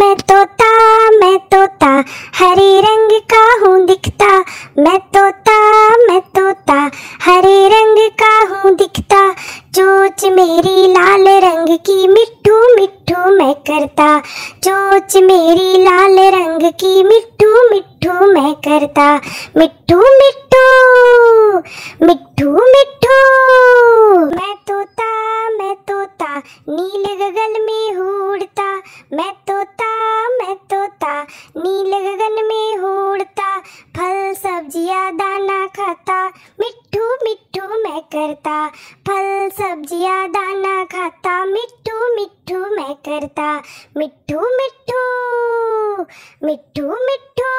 मैं तोता मैं तोता हरे रंग का हूँ दिखता मैं तोता मैं तोता हरे रंग का हूँ दिखता चोच मेरी लाल रंग की मिट्टू मिट्टू मैं करता चोच मेरी लाल रंग की मिट्टू मिट्टू मैं करता मिट्टू मिट्टू मिट्टू मिट्टू मैं तोता मैं तोता नील गगल में हूँ उड़ता मैं तोता खाता नील गगन में उड़ता फल सब्जियां दाना खाता मिट्टू मिट्टू मैं करता फल सब्जियां दाना खाता मिट्टू मिट्टू मैं करता मिट्टू मिट्टू मिट्टू मिट्टू